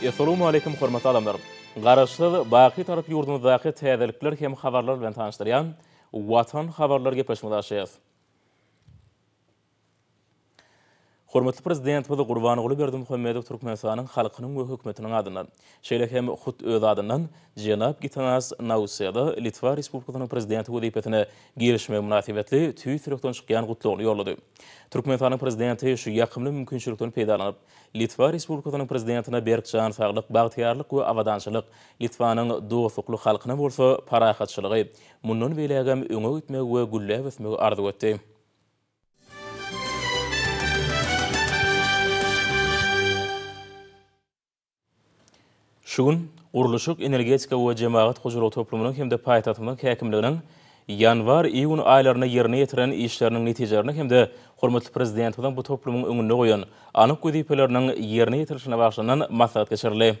E, Assalamu alaykum hormatly adamlar. Garaşy baqi tarap ýurdunyň daýaky täzeliklerini hem habarlar bilen tanıştyrýan Watan habarlar gepleşmäde Hormatly prezident bu Gurbanov Uly Berdim Muhammedow Türkmenistanyň halkynyň we hökümetiniň adyna. Şeýle hem hut öz adynyň Jenap Gitanas Nausiada Litwa Respublikasynyň prezidenti we depetine gelişme münasibetli Twitterden çykýan gutlugyny ýolady. Türkmenistanyň prezidenti şu ýakymly mümkinçilikden peýdalanyp Litwa Respublikasynyň prezidentine berk saglyk, bagtyarlyk we awadançylyk Litwanyň dostlukly halkyna bolsa parahatçylygy. Munun bilegem öňe gitmek we gullaw etmek arzu etdi. Şugun urluşuk energetika we jemaat gojulaw toplumynyň hemde paýtatynyň häkimliginiň Yanvar iýun aýlaryna ýerine ýetiren işleriniň netijelerini hemde hormatly prezidentiň bu toplumyň öňüne goýan anyk güdiplerniň ýerine ýetirilmesine başlanan maslahat geçirilýär.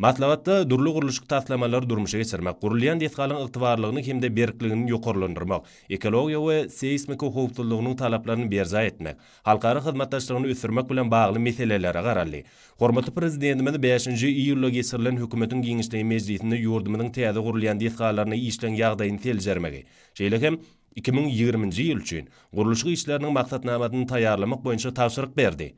Matlavatda durlu gurluşuk tatlamalar durmuşa geçirmek, gurulyan detkalın ıqtivarlığını kemde berkliğinin yokorlandırmak, ekologiya ve seismiko hovtulluğunun talaplarını berza etmek, halkarı hizmattaşlarını ösürmek bilen bağlı meselelere kararlı. Hormatı prezidentimini 5. iyyulla geçirilen hükümetin genişleyi meclisinde yurdumunun teyada gurulyan detkalarına işlen yağdayın telcermegi. Şeylekem, 2020-nji ýyl üçin guruluş işleriniň maksatnamasyny taýýarlamak boýunça tapşyryk berdi.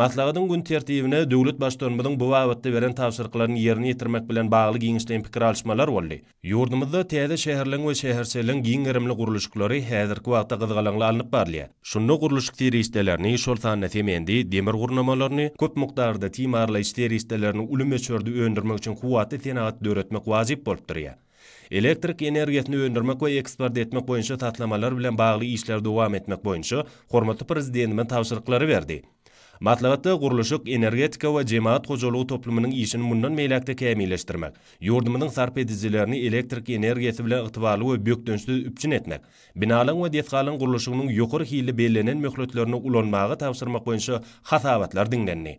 Maslahatyň gün tertibine döwlet başdarmagynyň bu wagtda beren tapşyryklaryny ýerine ýetirmek bilen bagly giňişden pikir alyşmalar boldy. Ýurdumyzda täze şäherleň we şäherselleň giň gerimli guruluşlary häzirki wagtda gyzgalanly alınıp barly. Şunda guruluş tiýristelerini şol sanat temendi, demir gurnamalaryny köp miqdarda timarlaýş tiýristelerini ulumy çördi öndürmek üçin kuwatly tenagat döretmek wazip bolup durýar. Электрик энергетіні өндірмек ой експерт етмек бойынша татламалар білен бағылы ішлер дуам етмек бойынша құрматы президентімен тавшырықлары берді. Матлағатты құрлышық энергетика ва жемаат қожолуы топлымының ішін мұндан мейләкті кәмейлештірмек, юрдымының сарп едізелеріні электрик энергеті білі ұқтывалы ва бөк дөншті үпчін етмек, биналың ва детқалың құрлышығының юқыр хилі белленен мүхлетлерінің ұлонмағы тавсырмақ бойынша қатаватлар дүңденіне.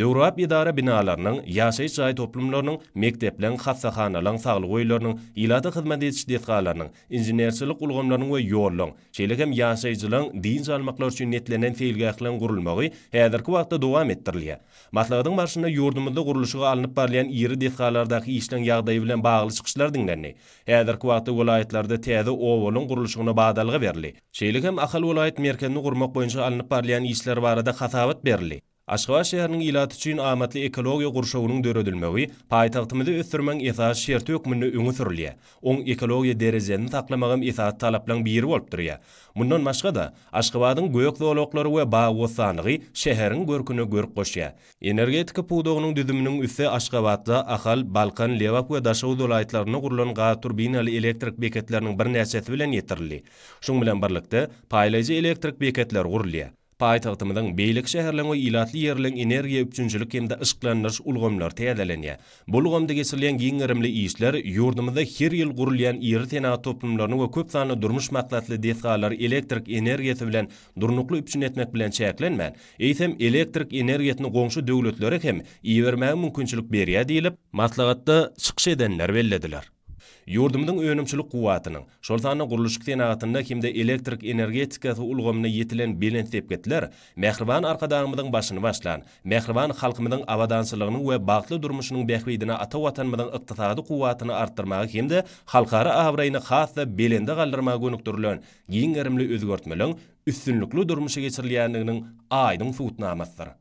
Döwrap idara binalarynyň ýaşaýyş çaý toplumlarynyň mekdepleriň hassahanalaryň saglyk goýlarynyň ilata hyzmat edýiş detgalarynyň injenerçilik ulgamlarynyň we ýollaryň şeýlekem ýaşaýyjylaryň diýin zalmaklar üçin netlenen feýlge ýaklan gurulmagy häzirki wagtda dowam etdirilýär. Maslagatyň başynda ýurdumyzda gurulyşyga alınıp barýan ýeri detgalardaky işleň ýagdaýy bilen bagly çykyşlar diňlenýär. Häzirki wagtda welaýetlerde täze owulyň gurulyşyna bagdalyga berilýär. Şeýlekem ahal welaýet merkezini gurmak boýunça alınıp barýan işler barada hasabat berilýär. Aşgaba şehrinin ilatı üçin amatly ekologiya gurşawynyň döredilmegi paýtagtymyzda ösdürmäň esasy şert ökmünde öňe sürilýär. Oň ekologiya derejesini taplamagym esasy talaplaryň biri bolup durýar. Mundan başga da Aşgabaň göýök dolaklary we bagy wasanygy şäheriň görkünü görüp goşýar. Energetika pudagynyň düzüminiň üstä Aşgabatda ahal, balkan, lewak we daşaw dolaýtlaryny gurulan gaz turbinali elektrik beketleriniň bir näçesi bilen ýetirilýär. Şoň bilen birlikde paýlaýjy elektrik beketler gurulýar. Paýtagtymyň beýlik şäherleň we ilatly ýerleň energiýa üçünçülik hemde ysklanýan ulgamlar täzelenýär. Bu ulgamda geçirilen giňerimli işler ýurdumyzda her ýyl gurulýan ýer tena toplumlaryny we köp sanly durmuş maglatly dehgalar elektrik energiýasy bilen durnukly üçin etmek bilen çäklenmän. Eýsem elektrik energiýetini goňşu döwletlere hem iýermäge mümkinçilik berýär diýilip, maslahatda çykşy edenler Юрдымдың өнімшілік қуатының, шолтаны құрлышықтен ағатында кемді электрік энергетикасы ұлғымыны етілен белін теп кетілер, мәқірван арқадағымыдың башыны башылан, мәқірван қалқымыдың авадансылығының өе бақтылы дұрмышының бәқвейдіні ата ватанымыдың ұқтытағы қуатыны арттырмағы кемді қалқары ағырайыны қатты белінді қалдырмағы көніктірілін, ең әрімлі өзгөртмілің үстінліклі дұрмышы кесірлі әнігінің айдың сұғытына амастыр.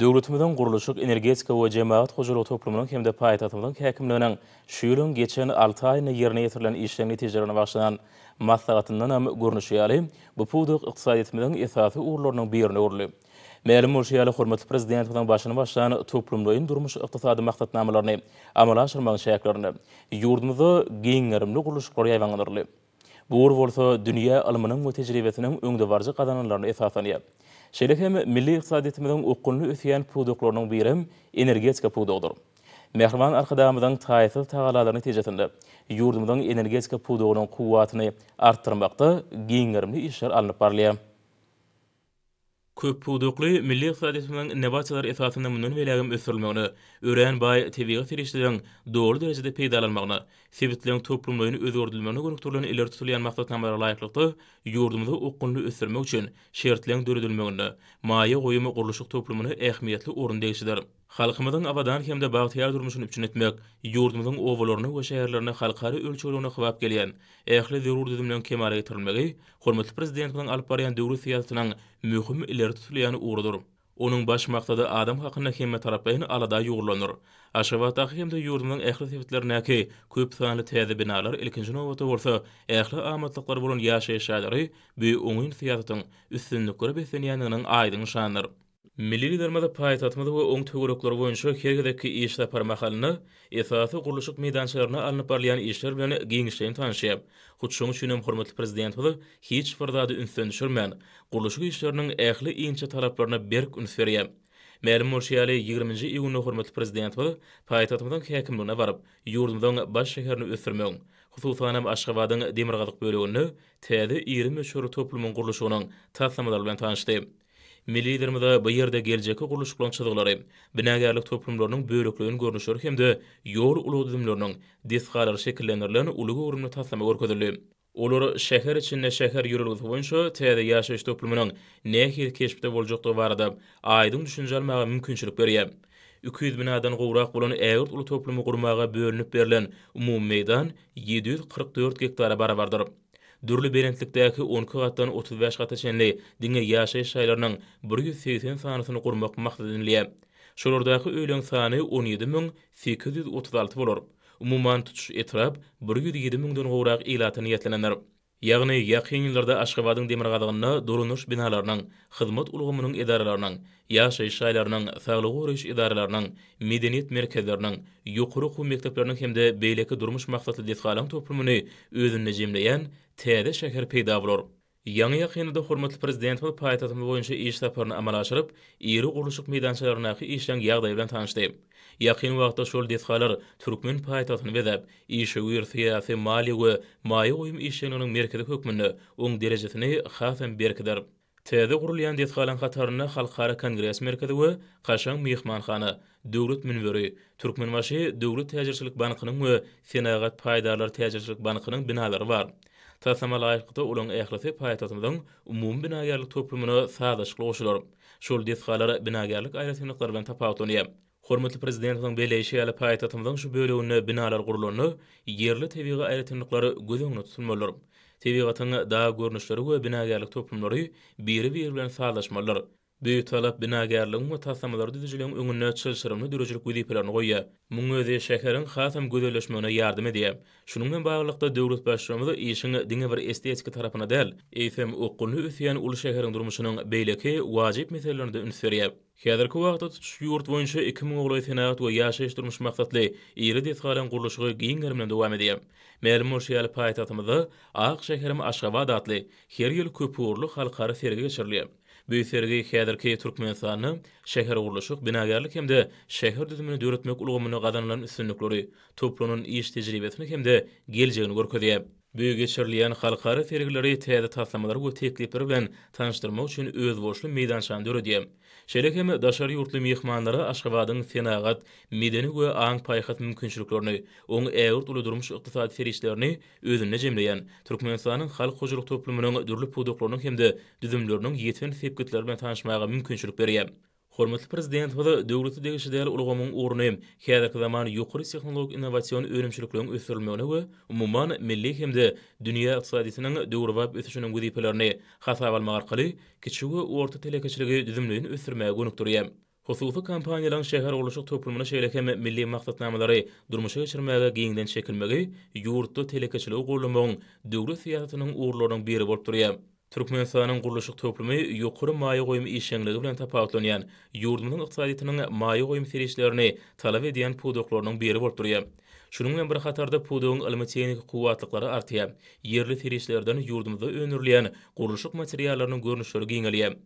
Döwletimizden guruluşyk energetika we jemaat hujuru toplumynyň hemde paýtatymyň häkimliginiň şuýulyň geçen 6 aýyny ýerine ýetirilen işlemi netijelerini başlanan maslahatyndan hem görnüşi Bu puduk iqtisadiýetimiziň esasy urlarynyň birini urly. Meýlim bolsa ýaly hormatly prezident bilen başyny başlanan toplumlygyň durmuş iqtisady maksatnamalaryny amala aşyrmagyň şeýleklerini ýurdumyzda giň ýerimli guruluş Bu urwolsa dünýä ilminiň we tejribetiniň öňde barjy kazananlaryny esasanyýar. Şeýlekem milli ykdysadymyzyň ukunly ösýän puduklarynyň biri energetika pudugdyr. Mehriban arkadaşlarımızdan taýyp tagalalaryny tejetinde ýurdumyzyň energetika puduğunyň kuwatyny artyrmakda giňerimli işler alyp barlyar. Köp puduklary milli ykdysadymyzyň nebatçylar esasyna münün welägim ösürilmegini, Ürän bay tewiga tirişdirän dowru derejede peýdalanmagyna, sebitleň toplumyny özgürdilmäne gönükdirilen iler tutulýan maksat namalara laýyklykda ýurdumyzy okunly ösdürmek üçin şertleň döredilmegini, maýa goýumy guruluşyk toplumyny ähmiýetli oryn degişdir. Halkymyzyň awadan hemde bagtyar durmuşyny üçin etmek, ýurdumyzyň owalaryny we şäherlerini halkary ölçülerine gowap gelýän ähli zerur dedimden kemalara ýetirilmegi, hormatly prezidentimiziň alparyan döwrü siýasatynyň möhüm iler tutulýany Onun baş maqsady adam haqqyna kimme tarapyny alada ýurlanyr. Aşgabat ta hemde ýurdunyň ähli täwirlerine köp sanly täze binalar ilkinji nowata bolsa, ähli amatlyklar bolan ýaşaýyşlary, büýük oňyn syýasatyň üstünlik görüp ýetenýänligini aýdyň şanyr. Milli Lidermada Pahit Atmada ve Ong Tugurukları boyunca Kergedeki İşler Parmakalını, Esatı Kuruluşuk Meydançalarına alını parlayan işler bilen giyinişlerin tanışayab. Kutçoğun çünem prezident bada, hiç fırdadı ünstendü sürmen, Kuruluşuk işlerinin ehli iyinçe talaplarına berk ünstveriye. Mälim Morsiali 20. iyunu hormatly prezident bada, Pahit Atmada kakimdana varib, yurdumdan baş şeherini öfirmeun. Kutuzanem Aşkabadın demir demir demir demir demir demir demir demir demir demir milli liderimizde bu yerde gelecek kuruluş planlaşmaları binagarlık toplumlarının büyüklüğünü görnüşür hem de yol ulu düzümlerinin disgalar şekillenirlerin ulu gurumlu taslama görkezilir. Olur şehir içinde şehir yürürlüğü boyunca tədi yaşayış toplumunun ne hil keşbide bolcaqda varada aydın düşüncelmeğe mümkünçülük veriyem. 200 bin adan qovraq bolan ägirt ulu toplumu qurmağa bölünüp berilen umum meydan 744 gektara barabardyr. dürlü berentlikdäki 12 gatdan 35 gata çenli diňe ýaşaý şaýlarynyň 180 sanasyny gurmak maksadynly. Şolardaky öýleň sany 17836 bolar. Umuman tutuş etrap 107 mingden gowrak ýylatyny ýetlenenler. Ýagny ýakyn ýyllarda Aşgabatyň demirgadygyny durunuş binalarynyň, hyzmat ulgamynyň edaralarynyň, ýaşaýyş şaýlarynyň, saglyk goraýş edaralarynyň, medeniýet merkezleriniň, ýokary okuw mekdepleriniň hem-de beýleki durmuş maksatly detgalaryň toplumyny özünde jemleýän täze şäher peýda bolar. Yangi ýaýynda hormatly prezident we paýtatym boýunça iş taparyny amala aşyryp, ýeri gurulyşyk meýdançalaryna hyýy işleň ýagdaýy bilen tanyşdy. Ýakyn wagtda şol detxalar türkmen paýtatyny bedäp, işe ýürsi ýa-da maliýe we maýy uýum işleniniň merkezi hökmünde oň derejesini haýfam berkidir. Täze gurulýan detxalaryň gatarynda halkara kongress merkezi we gaşan mehmanhana, döwlet münweri, türkmen maşy döwlet täjirçilik bankynyň we senagat paýdarlar täjirçilik bankynyň binalary bar. Sasama laýykda ulun ählisi paýtasyndan umumy binagärlik toplumyna sazlyk goşulýar. Şol desgalara binagärlik aýratyny garbyn tapawtuny. Hormatly prezidentiň beýleşi ýaly paýtasyndan şu bölegini binalar gurulany ýerli täwiga aýratynlyklary gözüňde tutulmalydyr. Täwigatyň daha görnüşleri we binagärlik toplumlary biri-biri bilen sazlaşmalar. Büyük talap bina gerlin ve taslamalar düzüleyen önüne çılsırımlı dürücülük vizi planı koyuyor. Bunu öde şekerin hatam güzelleşmeğine yardım ediyor. Şununla bağlılıkta devlet başlamızı işin dine bir estetik tarafına del. EFM okulunu üfeyen ulu şekerin durmuşunun beyleki vacip meselelerini de ünit veriyor. Kedir ki vaqtta tutuş yurt boyunca 2000 oğlayı fenaat ve yaşa iş durmuş maksatli iri detkalen kuruluşuqa giyin gariminin devam ediyem. Melmur şiyali payitatımıza Aqşakarim Aşqabadatli her yil köpuğurlu xalqarı fergi geçirliyem. Büyük sergi Kederki Türkmen Sanı, Şehir Uğurluşuk, Binagarlık hem de Şehir Düzümünü Dürütmek Uluğumunu Kazanılan Üstünlükleri, Toplunun İş Tecrübetini hem de Geleceğini Görkü diye. Büyük Geçirliyen Halkarı Fergileri Tehde Taslamaları ve Teklifleri Bilen Tanıştırma Uçun Öz Boşlu Meydan Şan Dürü diye. Şerekemi daşary ýurtly mehmanlara Aşgabatyň senagat medeni we aň paýhat mümkinçiliklerini, oň äwrt uly durmuş ykdysady ferişlerini özüne jemleýän Türkmenistanyň halk gojulyk toplumynyň dürli podoklarynyň hem-de düzümlerini ýetirip fikirler bilen tanışmagy mümkinçilik berýär. Hormatly prezident, bu döwletde degişde ulgamyň ornyny, häzirki zamanyň ýokary tehnologik innowasiýon öwrümçiliklerini ösdürmegi we umumyň milli hem de dünýä ykdysadynyň döwrüp ösüşüniň güýdiplerini hasap almak arkaly kiçik we orta telekeçiligi düzümlerini ösdürmäge gönükdirýär. Hususy kampaniýalaryň şäher uluşyk toplumyna şeýleken milli maksatnamalary durmuşa geçirmäge giňden şekillendirilmegi ýurtda telekeçiligi ugrulmagyň döwlet siýasatynyň ugrulmagynyň biri bolup durýar. Türkmenistanyň gurluşyk töplemi ýokary maýa goýmy işleňligi bilen tapawutlanýan ýurdunyň ykdysadynyň maýa goýum serişlerini talap edýän pudoklaryň biri bolup durýar. Şunun bilen bir hatarda pudoň ilmi tehniki guwatlyklary artýa, ýerli serişlerden ýurdumyzda önürlýän gurluşyk materiallaryň görnüşleri giňelýär.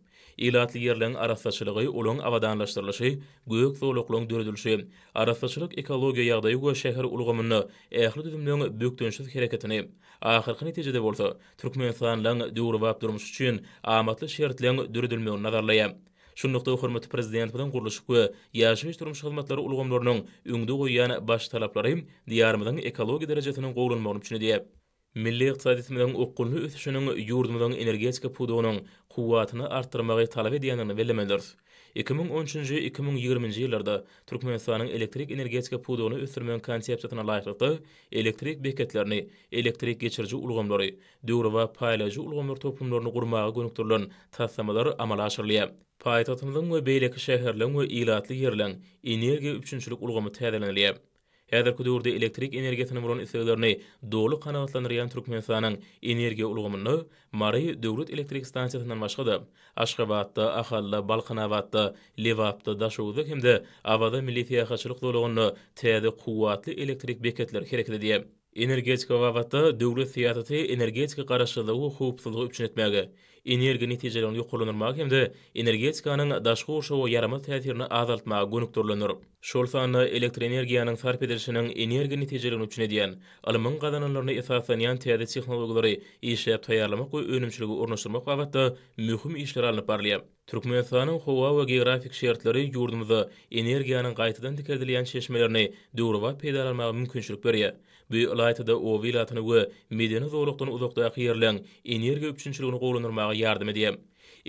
Ilatly ýerleň arasdaşlygy, ulanyň awadanlaşdyrylyşy, göýük dowlaklaryň döredilýşi, arasdaşlyk ekologiýa ýagdaýy we şäher ulgamyny ähli düdümlüň bökdünşi hereketini ahirki netijede bolsa Türkmenistanlaň döwür wap durmuş üçin amatly şertleň dürdülmegi nazarlaýa. Şun nukta hormat prezident bilen gurulyşyk we ýaşaýyş durmuş hyzmatlary ulgamlarynyň öňde goýan baş talaplary diýarmyň ekologiýa derejesiniň gowrulmagyny üçindir. Milli iqtisadiyyat bilen uqulny ösüşiniň energetika pudugynyň quwwatyny artdyrmagy talap edýändigini bellemeler. 2013-2020-nji ýyllarda Türkmenistanyň elektrik energetika pudagyny ösürmegiň konsepsiýasyna laýyklykda elektrik beketlerini, elektrik geçirji ulgamlary, döwür we paýlaýjy ulgamlar toplumlaryny gurmagy gönükdirilen taýsamalar amala aşyrylýar. Paýtatymyň we beýleki şäherleň we ýylatly ýerleň energiýa üçinçilik ulgamy Häzir kudurda elektrik energiýasyny bolan isleglerini dowlu kanagatlandyrýan Türkmenistanyň energiýa ulgamyny Mary döwlet elektrik stansiýasyndan başgada Aşgabatda, Ahalla, Balkanabatda, Levapda, Daşowda hemde Awada milli fiýahçylyk dowlugyny täze kuwatly elektrik bekatlary hereket edýär. Energetika wagtda döwlet siýasaty energetika garaşdygy hukuk sulugy üçin etmäge energi netijelerini yuqurlanmak hem de energetikanyň daşgy uşa we yarama täsirini azaltmak üçin gönükdirilýär. Şol elektr sarp edilýşiniň energi netijelerini üçin edýän alymyň gadanalaryny esasdan ýan täze tehnologiýalary işläp taýýarlamak we önümçiligi ornaşdyrmak wagtda möhüm işler alyp barýar. Türkmenistanyň howa we geografik şertleri ýurdumyzda energiýanyň gaýtadan dikerdilýän çeşmelerini dowrup paýdalanmak mümkinçilik berýär. bu ulaýtada o wilatyny we medeni zorlukdan uzakda ýerleň energiýa üçinçiligini gowlanyrmagy ýardym edýär.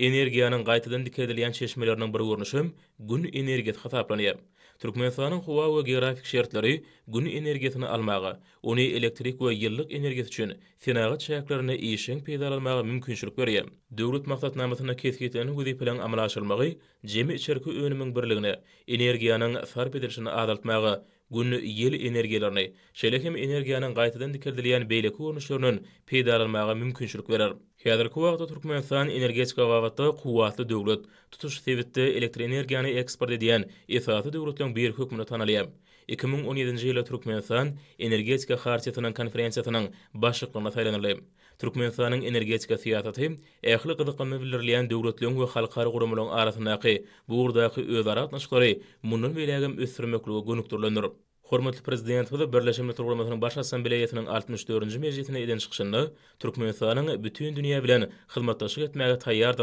Energiýanyň gaýtadan dikedilýän çeşmeleriniň bir görnüşi gün energiýet hasaplanýar. Türkmenistanyň howa we geografik şertleri gün energiýasyny almagy, ony elektrik we ýyllyk energiýa üçin sanayat çäklerini ýeşeň peýdalanmagy mümkinçilik berýär. Döwlet maksatnamasyna kesgitlerini gözüpilen amala aşyrmagy, jemi içerki önümiň birligini, energiýanyň sarp edilşini azaltmagy günnü yeli energiýalaryny, şelehim energiýanyň gaýtadan dikirdilýän beýleki görnüşlerini peýda almağa mümkinçilik berer. Häzirki wagtda Türkmenistan energetika wagtda quwwatly döwlet, tutuş täwitte elektr eksport edýän ýetäri döwletden bir hökmüne tanalýar. 2017-nji ýyly Türkmenistan energetika hartiýetiniň konferensiýasynyň başlygyna taýlanýar. Turkmenistanyň energetika siýasaty ähli gyzykly möhürlerleýän döwletleriň we halkara guramalaryň arasyndaky bu urdaky özara tanyşyklary munun bilegim ösürmekligi gönükdirlenýär. Hormatly prezident, we Birleşen Milletler Guramalarynyň Baş Assambleýasynyň 64-nji mejlisine eden çykşynda Türkmenistanyň bütün dünýä bilen hyzmatdaşlyk etmäge taýýar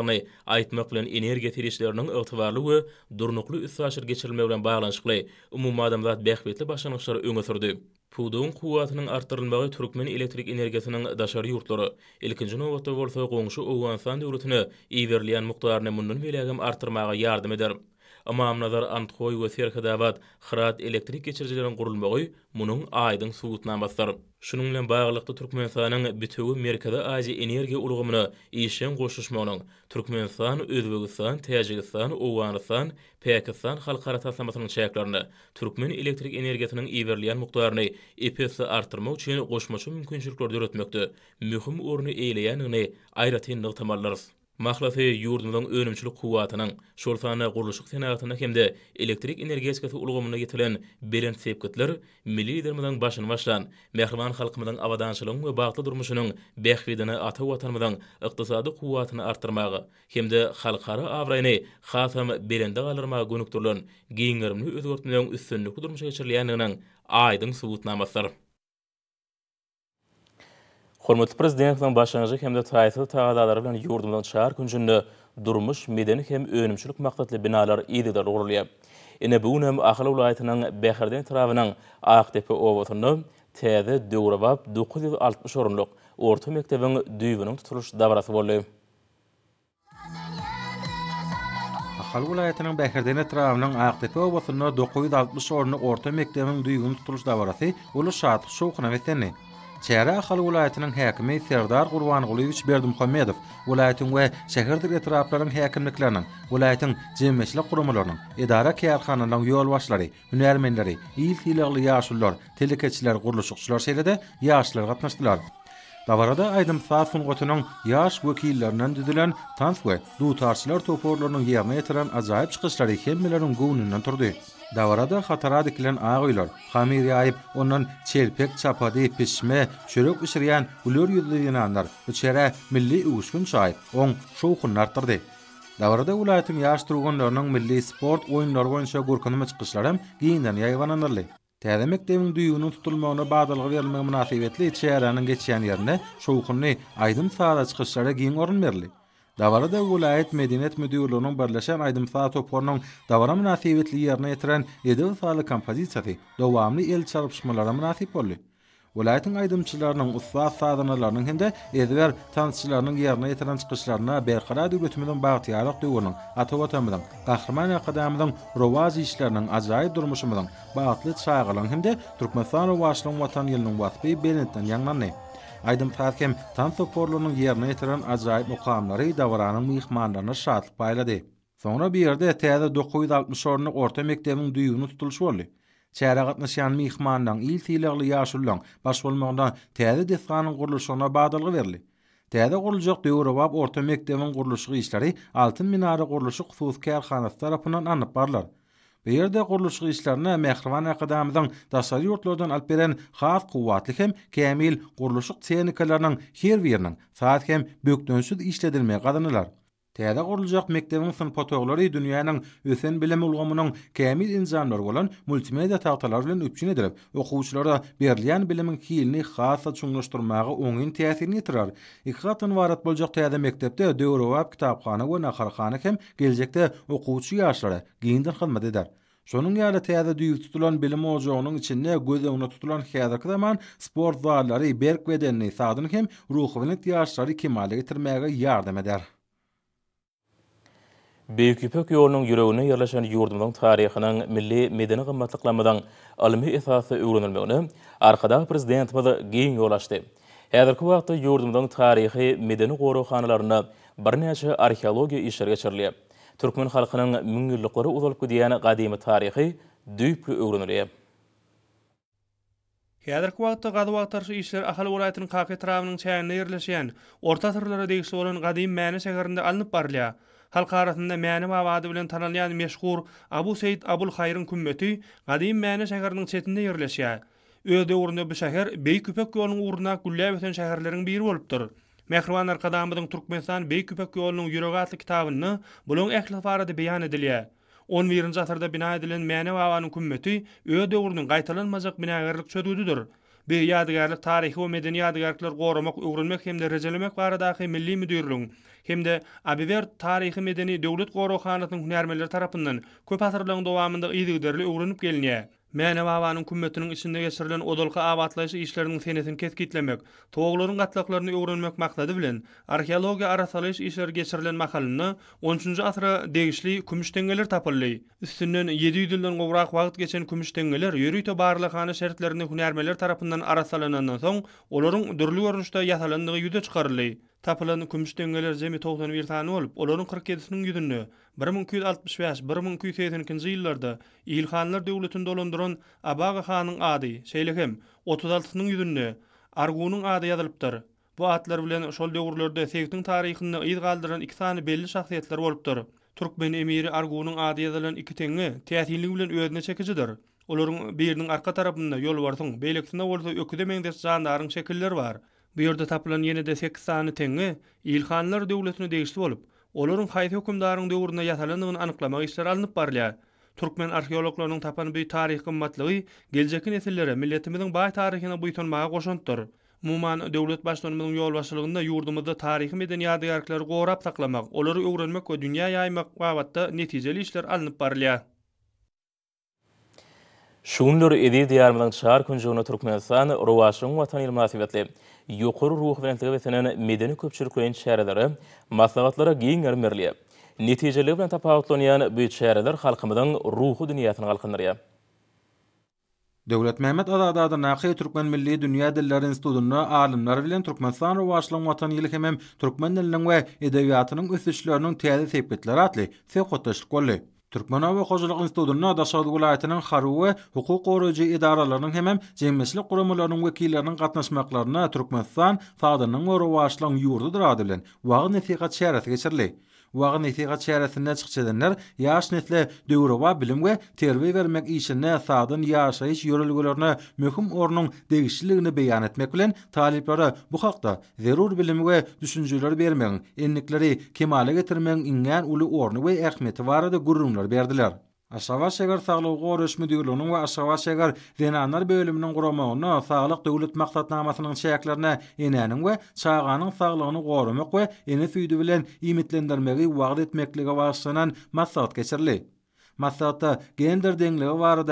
aýtmak bilen energiýa tereşleriniň ötwarly we durnukly üstäşir geçirilmäge baglanyşykly umumy adamlar bäxbetli başlanyşlary öňe Pudun kuwatynyň artdyrylmagy türkmen elektrik energiýasynyň daşary ýurtlary. Ilkinji nowatda bolsa goňşy Owgansan döwletine iýerlenýän mukdaryny mundan bilegem artdyrmaga ýardym Amam nazar antxoy we serkadabat xirat elektrik geçirjilerin gurulmagy munun aýdyň suwutna basar. Şunun bilen baglykda Türkmenistanyň bitewi Merkezi Aziýa energiýa urugmyna işin goşuşmagyň Türkmenistan, Özbegistan, Täjikistan, Owanistan, Pakistan halkara taslamasynyň çäklerini Türkmen elektrik energiýasynyň iýerlilýän mukdaryny EPS artyrmak üçin goşmaça mümkinçilikler döretmekde. Möhüm örnek eýleýän ýa-ni aýratyn Mahlasy ýurdumyň önümçülük guwatynyň şortana gurluşyk senatyna hemde elektrik energetikasy ulgamyna ýetilen belen sebkitler milli ýerimden başyny başlan, mehriban halkymyň awadanşylygy we bagtly durmuşynyň bähbidini ata watanymyň ykdysady guwatyny artyrmagy hemde halkara awrayny hasam belende galyrma gönükdirilen giňerimli özgörtmeň üstünlikli durmuşa geçirilýändigini aýdyň subutnamasy. Hormatly prezidentiň başlanjy hemde taýsyl tagadalary bilen ýurdumdan şäher günjünde durmuş medeni hem önümçülük maksatly binalar ýedide urulýar. Ene bu hem Ahal ulaýatynyň Behrden trawynyň Aqtepe owatyny täze döwrewap 960 orunluk orta mektebiň düýbüniň tutuluş dawraty boldy. Ahal ulaýatynyň Behrden trawynyň Aqtepe owatyny 960 orunluk orta mektebiň düýbüniň tutuluş dawraty uly şahat şowkuna wetdi. Çeýre ahaly welaýatynyň häkimi Serdar Gurbanguliýew Berdimhammedow welaýatyň we şäher direktoratlarynyň häkimliklerini, welaýatyň jemmeçlik guramalarynyň edara kiýarxanalaryň ýol başlary, hünärmenleri, ýyl hilagly ýaşullar, telekeçiler, gurluşçylar şeýlede ýaşlar gatnaşdylar. Davarada aýdym Safun Gotunyň ýaş wekillerinden düzülen tans du dutarçylar toporlarynyň ýerine ýetiren ajaýyp çykyşlary hemmeleriň gowunyndan turdy. Davrada xatara dikilen ağ uylar, xamir yayıp, onun çelpek çapadi pişme, çörök ışırayan ulur yudlu dinanlar, üçere milli uğuşkun çay, on şoğukun arttırdı. Davrada ulayatın yaş turgunlarının milli sport oyunlar boyunca gurkunumu çıkışlarım giyinden yayvananırlı. Täze mekdebiň duýuny tutulmagyna badalga berilmegi münasibetli içeriň geçýän ýerine şowkuny aýdym saýda çykyşlara giň orun Davara da vilayet medeniyet müdürlüğünün birleşen aydın sağ toporunun davara münasibetli yerine yetiren yedi ısalı kompozisyatı el çarpışmalara münasip oldu. Vilayetin aydınçılarının ısva sadanalarının hem de ezver tanışçılarının yerine yetiren çıkışlarına berkara dürütümüzün bağıtıyarak duyurunun, atavatamızın, kahramani akadamızın, rovaz işlerinin acayip durmuşumuzun, bağıtlı çayğılın hem de Türkmenistan rovaşlığın vatan yılının vatbi belinitten yanlanlayın. Aydın Pratkem tam toporlunun yerine yetiren acayip mukamları davaranın mıyıkmanlarına şartlı payladı. Sonra bir yerde tiyada 960 oranlı orta mektedinin düğünü tutuluş oldu. Çeyra gatnaşyan mıyıkmanlarından il tiyelagli yaşullan başvolmanlarından tiyada defkanın kuruluşuna bağdalgı verli. Tiyada kurulucuk dörubab orta mektedinin kuruluşu işleri altın minare kuruluşu kufuzkarlı kufuzkarlı kufuzkarlı kufuzkarlı Bu ýerde gurluş işlerini Mehriwan akademiýadan daşary ýurtlardan alyp beren hat kuwatly hem kämil gurluşyk tehnikalaryň her biriniň saat hem bökdünsiz işledilmegi gadanylar. Täze gurulýan mektebin synp fotoglary dünýäniň ösen bilim ulgamynyň kämil insanlary bolan multimedia tagtalary bilen üpjün edilip, okuwçylara berilýän bilimiň kiýilni hasa çuňlaşdyrmagy öňün täsirini ýetirär. Iki hatyn warat boljak täze mekdebde döwrewap kitapxana we naharxana hem geljekde okuwçy ýaşlary giňden hyzmat edär. Şonuň ýaly täze düýüp tutulan bilim ojagynyň içinde göz öňüne tutulan häzirki zaman sport zalary berk bedenini sagdyn hem ruhyny ýaşlary kemale getirmäge ýardam eder. Beýik ýöpek ýolunyň ýüregine ýerleşen ýurdumyň taryhynyň milli medeni gymmatlyklamadan almy esasy öwrenilmegini arkada prezidentimiz giň ýolaşdy. Häzirki wagtda ýurdumyň taryhy medeni gorawxanalaryna birnäçe arheologiýa işlere geçirilýär. Türkmen halkynyň müň ýyllyk gory uzalyp gidýän gadymy taryhy düýp öwrenilýär. Häzirki wagtda gadawag tarsy işler ahal welaýatynyň Kaqetrawynyň çäýnä ýerleşýän orta asyrlara degişli bolan gadym mäne şäherinde alınıp barylýar. Halk arasında meni vavadı bilen tanalyan meşhur Abu Seyyid Abul Hayr'ın kümmeti qadim meni şehirinin çetinde yerleşe. Öde urunda bu şehir Beyk Üpek yolunun uğruna kulli biri şehirlerin bir olubdur. Mehrivan Arkadamadın Turkmenistan Beyk Üpek yolunun yürogatlı kitabını bulun ehlifara beyan edilye. 11. asırda bina edilin meni vavadı kümmeti öde urunda qaytalanmazak bina gerlik bir ýadygärlik taryhy we medeni ýadygärlikler gorumak, ugrunmak hem-de rejelemek milli müdürlüğün hem-de Abiver taryhy medeni döwlet gorawxanasynyň hünärmenleri tarapyndan köp asyrlaryň dowamında ýygyderli ugrunyp Mäne wawanyň kummetiniň içinde geçirilen odolqa awatlaýyş işleriniň senetini kesgitlemek, toglaryň gatlaklaryny öwrenmek maksady bilen arheologiýa arasalyş işleri geçirilen mahallyny 13-nji asra degişli kümüş tengeler tapyldy. Üstünden 700 ýyldan gowrak wagt geçen kümüş tengeler ýörüýte barlyk şertlerini hunärmeler tarapyndan arasalanandan soň olaryň dürli görnüşde ýasalandygy ýüze çykarylýar. tapılan kümüş döngeler jemi 91 tany bolup, olaryň 47-siniň ýüzünü 1265-1282-nji ýyllarda Ilhanlar döwletini dolandyran Abaga hanyň ady, Şeýlehem 36-nyň ýüzünü Argunyň ady ýazylypdyr. Bu atlar bilen şol döwürlerde Sewtiň taryhyny ýyz iki tany belli şahsiýetler bolupdyr. Türkmen emiri Argunyň ady ýazylan iki teňi täsirlig bilen özüne çekijidir. Olaryň biriniň arka tarapynda ýol bardyň, beýlikdiňe bolsa öküde meňdes jandarym şekiller bar. Bu ýerde tapylan ýene de 8 sany teňi Ilhanlar döwletini degişli bolup, olaryň haýsy hökümdaryň döwründe ýatalanygyny anyklamak işleri alınıp barýar. Türkmen arheologlarynyň tapan bu taryhy gymmatlygy geljek nesillere milletimiziň baý taryhyna buýtunmagy goşandyr. Muman döwlet başlanmagynyň ýol başlygynda ýurdumyzda taryhy meden ýadygarlyklary gorap saklamak, olary öwrenmek we dünýä ýaýmak wagtynda neticeli işler alınıp barýar. Şunlur edi diyarmadan çağır kuncuğuna Turkmenistan Ruvaşın vatan ilmati vatli. Yukur ruh vatanlı vatanın medeni köpçülük oyen çayrıları, maslavatları giyin ermerli. Neticeli vatan tapa bu çayrılar halkımızın ruhu dünyatını halkınır Döwlet Mehmet Adadada Naqi Türkmen Milli Dünya Dilleri Institutuna alimler bilen Türkmenistan we Waşlan watan ýyly hem Türkmen dilini we edebiýatynyň üstünlüklerini täze tepkitler atly. Sewkotdaşlyk Türkmen Hava Hojalyk Institutuna daşary gulaýatynyň haruwy hukuk goraýjy idaralarynyň hem jemmeslik guramalarynyň wekillerini gatnaşmaklaryna Türkmenistan taýdanyň we yurdu ýurdudyr adylan wagt nefiqat şerat geçirli. Wagyn etiga çäresinden çykyp çedenler ýaş netle döwür we bilimge terbiýe bermek üçin näsadyn ýaşaýyş ýörelgelerini möhüm ornuň degişligini beýan etmek bilen taliplere bu hakda zerur bilim düşünjeler bermegin, enlikleri kemale getirmegin ingen uly ornuň we ähmiýeti barada gurrunlar berdiler. Asawa şeger taglu go resmi dürlünün we asawa segar denanlar bölümünin guramagyny saglyk döwlet maksatnamasynyň şeýaklaryna inenin we çağanyň saglygyny gorumak we ene süýdü bilen ýmitlendirmegi wagt etmeklige wagtynyň maksat geçirli. Maksat gender dengli we wara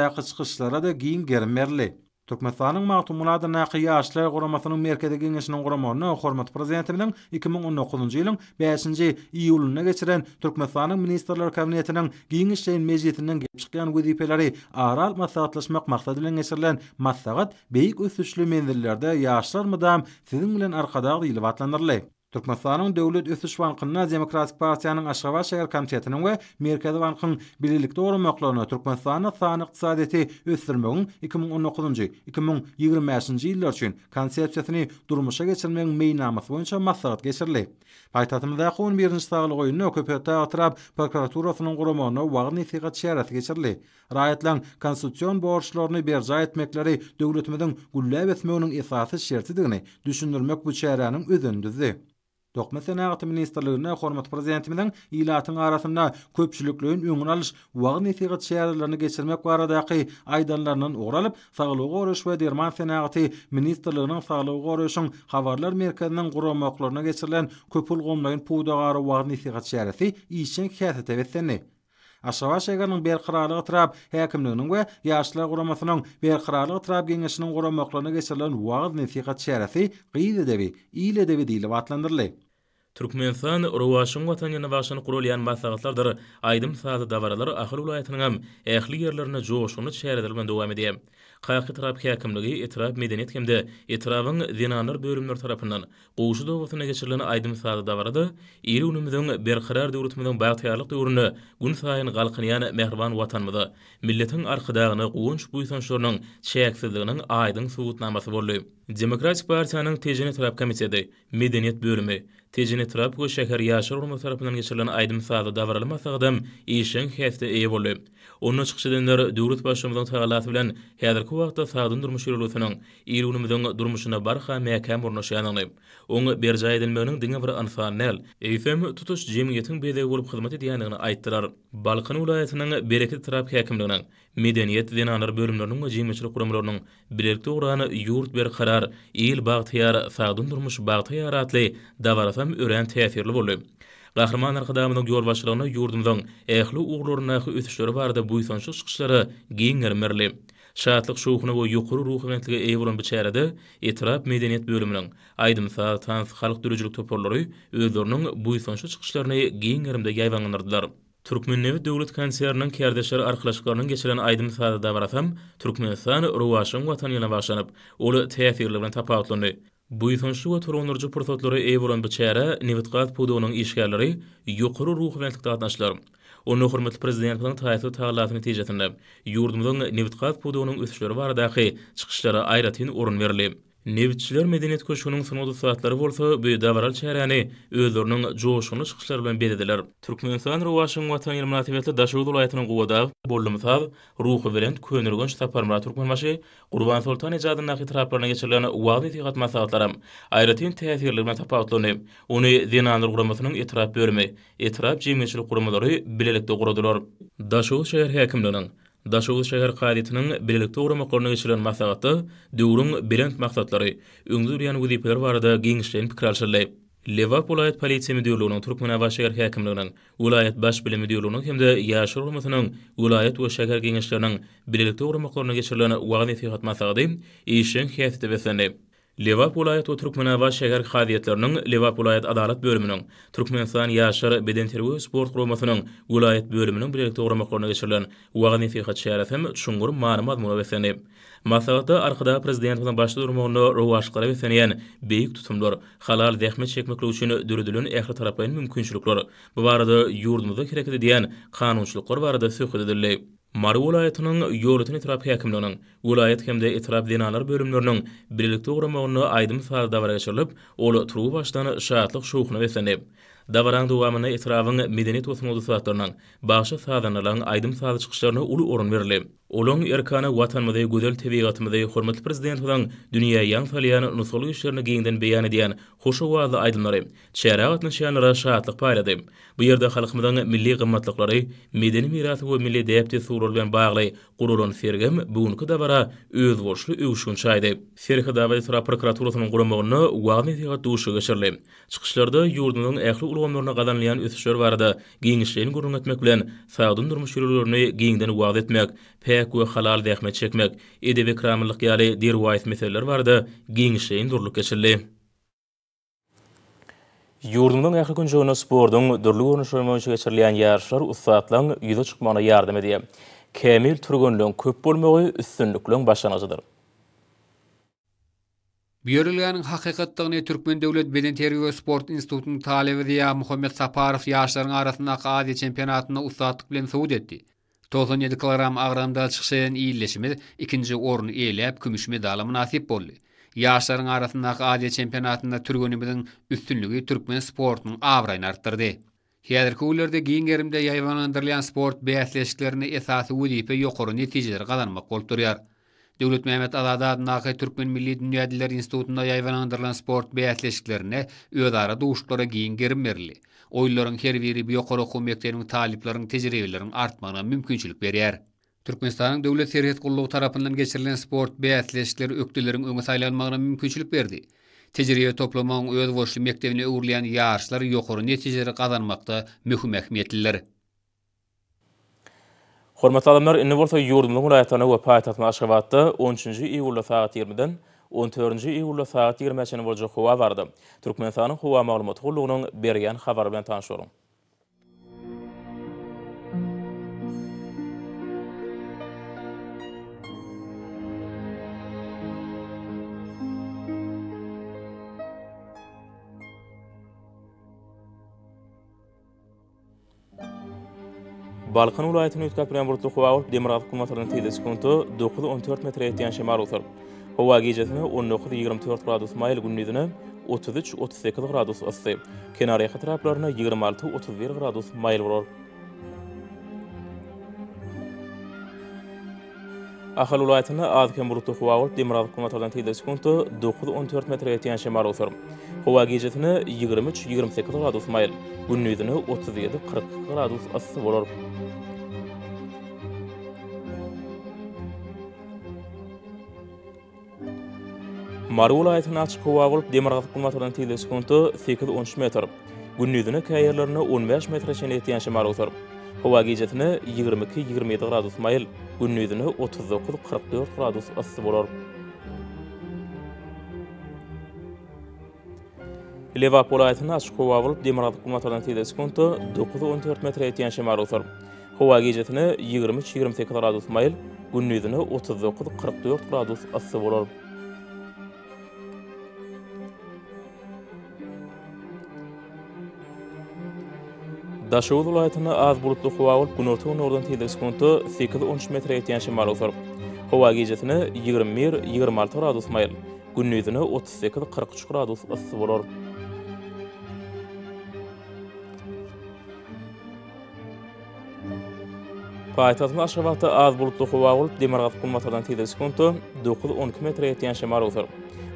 da giň gerimerli. Türkmenistanyň maglum mulada naqy ýaşlar guramasynyň merkezdäki geňeşiniň guramyny hormat prezidenti bilen 2019-njy ýylyň 5-nji iýuluna geçiren Türkmenistanyň ministrler kabinetiniň giňişleýän mejlisinden gelip çykýan wezipeleri aral maslahatlaşmak maksady bilen geçirilen maslahat beýik ösüşli menzillerde ýaşlar mydam siziň bilen arkada ýylyp Türkmenistanyň döwlet ösüş wankyny Demokratik Partiýanyň Aşgabat şäher komitetiniň we Merkezi wankyny birlikde gorunmaklaryna Türkmenistanyň sanyk ykdysadyty 2019-njy 2020-nji ýyllar üçin konsepsiýasyny durmuşa geçirmegi meýnamasy boýunça maslahat geçirildi. Paýtatymyzda 11-nji sagly goýunyň köpäti atrap prokuraturasynyň gorunmagyna wagny sigat şäherat geçirildi. Raýatlan konstitusion borçlaryny berja etmekleri döwletimiziň gullaýa etmegiň esasy şertidigini düşündirmek bu şäheranyň özündüzi. Dokma Senaýat ministrlerine hormat prezidentimiň ilatyň arasynda köpçülüklüğün öňüne alyş wagt nefigat şäherlerini geçirmek baradaky aýdanlarynyň oralyp saglyk goraş we derman senaýaty ministrliginiň saglyk goraşyň habarlar merkezinden guramaklaryna geçirilen köpül gomlaýyn puwdagary wagt nefigat şäherisi işin käsete wetseni. Asaba şeýganyň bir karary ýtyrap, häkimlänňiň we ýaşlar goramasyň bir karary ýtyrap, geňeşiniň goramoklygyna geçirilen wagtyňyzyň şerefli, qyýyda dereli, ýele dereli we dilwatlandyrylyp. Türkmen Türkmenistan ruwasyň watanynyň we başyny gurulýan mazmunatlardyr. Aýdym-saz daýwarlary ahal welawatynyň hem ähli gürlerini joşuny çeýredilmä döwamedim. Kaýaky taraf käkimligi etraf medeniýet hemde etrafyň dinanlar bölümler tarapyndan gowşu dowlatyna geçirilen aýdym sady dawarady. Iri unumyzyň berkhirar döwletmeden baýtyarlyk döwrüne gün saýyn galkynyan mehriban watanmydy. Milletiň arkadagyny gowunç buýsan şornyň çäksizliginiň aýdym subutnamasy boldy. Demokratik partiýanyň tejini tarap komitety medeniýet bölümü. Tejini Trapko şehir yaşar urma tarafından geçirilen aydım sağda davaralı masagadam, işin hefte eyi bolu. Onun çıxışı dönür dürüt başımızın təqalatı bilan, hədərki vaxta sadın durmuş yürülüsünün irunumuzun durmuşuna barxa meyakam urnuş yanını. Onu berca edilmənin dinə bir anfan nəl. tutush tutuş cəmiyyətin beydəyə olub xidmət ediyyənini aytdırar. Balqın ulayətinin berekit tıraf həkimliğinin, medeniyyət dinanır bölümlərinin cəmiyyətçilə qurumlarının bilərkdə uğranı yurt bir qarar, il bağtiyar, sadın durmuş bağtiyar atli davarasam ürən təsirli bolu. Gahrman arkadaşlarının gör başlarına yurdumdan ehli uğurlarına ötüşleri vardı bu insan çıkışları giyinir merli. Şahatlık şuhuna ve yukuru ruhu vendliğe eyvuran biçerdi etirap medeniyet bölümünün aydın sağ tanz halk dürücülük toporları özlerinin bu insan çıkışlarına giyinirimde yayvanınırdılar. Türkmenlevi Döwlet Kanserinin kardeşleri arkadaşlarının geçilen aydın sahada davranıp Türkmenistan ruwaşyny watanyna başlanıp, ol täsirli bilen tapawutlandy. Bu ýetmişli we turunurjy portatlary Ewron biçäri Nevitqat podunyň işgärleri ýokary ruh we ähli tatnaşlar. Onu hormatly prezident bilen taýdan taýlanýan netijelerinde ýurdumyň Nevitqat podunyň ösüşleri barada ähli çykyşlara aýratyn Nevitçiler medeniyet köşkünün sonu saatları bolsa, bu davaral çeyreni özlerinin coğuşunu çıkışları bilen belediler. Türkmen sayan Ruvaşın vatan yerim nativetli daşıgudul ayetinin kuvada, bollum sağ, ruhu veren köynürgün şitaparmara Türkmen qurban kurban soltan icadın naki taraplarına geçirilen uvağın itiqat masalatları, ayretin tehtiyyirlerine tapatlarını, onu zinanır kuramasının itirap bölümü, itirap cimicilik kuramaları bilelikli kuradolar. Daşıgudu şehir hekimlerinin, Daşoğlu şehir qaýdytynyň birlikde urma gorny geçirilen maslahaty döwrüň birinç maksatlary öňdürýän wezipeler barada giňişden pikir alşyrly. Lewa polaýat polisiýa müdürlüginiň Türkmen awa şehir häkimliginiň, ulaýat baş bilim müdürlüginiň hem-de ýaşar urmasynyň ulaýat we şehir giňişleriniň birlikde urma gorny geçirilen wagny Levap Pulayat o Turkmena va şehir xadiyetlerinin Levap Pulayat Adalat bölümünün Türkmenistan san beden terbiye sport qurumatının vilayet bölümünün bir yerdə qurma qoruna keçirilən Uğani Fiqat Şəhərətəm çunğur məlumat mürəvəsəni. Masalatda arkada prezidentin başda durmağını ruh aşqları və səniyən beyik tutumlar, xalal zekme çəkməklə üçün dürüdülün əxri tarapayın mümkünçülüklər. Bu varada yurdumuzda kirekədə diyən qanunçuluklar varada sökədə dirləyib. Maru olayetinin yoğulutin itirap hekimlunun, olayet kemde itirap dinalar bölümlerinin birlik doğramağını aydım sağda davara geçirilip, olu turu baştan şahatlıq şuhunu beslenib. Davaran doğamını itirapın medeni tosmozu sağdırlarının, bağışı sağdanlarının aydım sağda çıkışlarına ulu orun verili. Olong erkana watanmadai gudel tebi hormatly prezident hodan dünýä yang faliyana nusolgu işlerine giyindan beýan edýän khusho wadda aydınlari, çeyara watna şeyana Bu yerda xalqmadan milli gammatlıqları, medeni mirati we milli deyabti thurul bagly bağlay, gurulon fergim bu da öz vorslu uyuşun çaydi. Ferika davadi tura prokuraturatun gulomogunna wadda tura duşu gishirli. Çıxışlarda yurdunun ehli ulomorna gadanliyan ötishlar varada giyini giyini bilen giyini durmuş giňden pek we halal dehme çekmek edebi kramlyk ýaly dir waýat meseleler barda giňişe indurluk geçirli. Ýurdumyň ähli gün jogyna sportyň durly görnüşüme üçin geçirilýän ýarşlar ussatlan ýüze çykmagyna ýardam edýä. Kämil turgunlygyň köp bolmagy üstünlikleň başlanajydyr. Yörülgäniň haqiqatdygyny Türkmen döwlet beden terbiýe sport institutynyň talebi diýen Muhammed Saparow ýaşlaryň arasyndaky Aziýa çempionatyny ussatlyk bilen sowdetdi. Tozon yedi kilogram ağramda çıxsayan iyileşimiz ikinci orun eyləyəb kümüş medalı münasib bollu. Yaşların arasındakı adiya çempeonatında türk önümüzün üstünlüğü türkmen sportunun avrayını arttırdı. Hiyadırkı ullerde giyengerimde yayvanlandırlayan sport beyazleşiklerini esası uzipi yokoru neticilere qazanmak bolturiyar. Döwlet Mehmet Azadat Naqay Türkmen Milli Dünya Diller Institutunda ýaýwanandyrylan sport beýatleşiklerine öýdara duşlara giň girmerli. Oýlaryň her biri ýokary okuw mekdeniň talipleriniň tejribeleriniň artmagyna mümkinçilik berýär. Türkmenistanyň döwlet serhet gullugy tarapyndan geçirilen sport beýleşikleri ökdeleriň öňe saýlanmagyna mümkinçilik berdi. Tejribe toplamagyň öz boşly mekdebine öwrülýän ýarşlar ýokary netijeleri gazanmakda möhüm ähmiýetlidir. Hormat adamlar, inni bolsa yurdumlu mulayatana ve payitatma aşgabatda 13-ci iyulla saat 20-den 14-ci iyulla saat 20-den bolca huwa vardı. Turkmenistan'ın huwa maglumat hulluğunun beriyan xabar bilen tanış Balkan ulayatını ütkapiren burtlu huvavut demiralı kumatorun tiyiz kuntu 9-14 metre etiyan şemar utur. Hova gecesini 19-24 gradus mayil gündüzünü 33-38 gradus ısı. kenar xatraplarını 26-31 gradus mayil Ahal ulaýatyna az kem burutu howagul demiral kumatadan tegde sekundu 914 metre ýetýän şemal ösür. Howa gejetini 23-28 gradus mail, günnüdini 37-40 gradus ýa bolar. Maru ulaýatyna açyk howagul demiral kumatadan tegde sekundu 13 metr. Günnüdini kayerlerini 15 metre ýetýän şemal ösür. Hova gejetini 22-27 gradus mail, Günnüýdini 39-44 gradus ysy bolar. Leva polaýatyna açyk howa bolup demiratyk gumatdan täze skonto 9-14 metre ýetýän şemal ýurt. Howa gejetini 23-28 gradus mail, günnüýdini 39-44 gradus ysy bolar. Daşıoğlu vilayatyny az bulutly howa bolup günorta we nordan tiýdes 8-13 metre ýetýän şamal ösür. Howa gejesini 21-26 gradus maýyl, günnüzini 38-43 gradus ysy bolar. Paýtagyň aşgabatda az bulutly howa bolup demirgaz gunmatdan tiýdes gunty 9-12 metre ýetýän şamal ösür.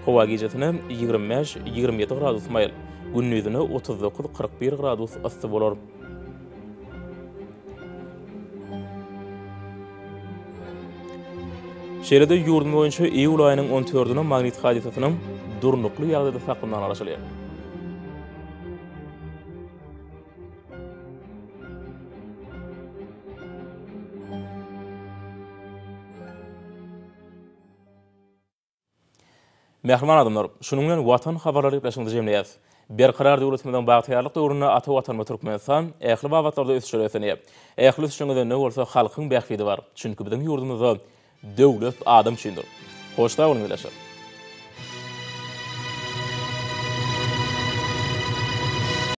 Howa gejesini 25-27 gradus maýyl, günnüzini 39-41 gradus ysy bolar. Şeýlede ýurdun boýunça iýul e aýynyň 14-üni magnit hadisasynyň durnukly ýagdaýda saklanan alaşylýar. Mehriman adamlar, şunun bilen watan habarlary bilen jemleýäs. Berqarar döwletimizden bagtyarlyk döwrüne ata watan Türkmenistan ähli babatlarda öz şerefini. Ähli şunga da näwolsa halkyň bäkhidi bar. Çünki biziň ýurdumyzda döwlet adam çyndyr. Hoşda bolun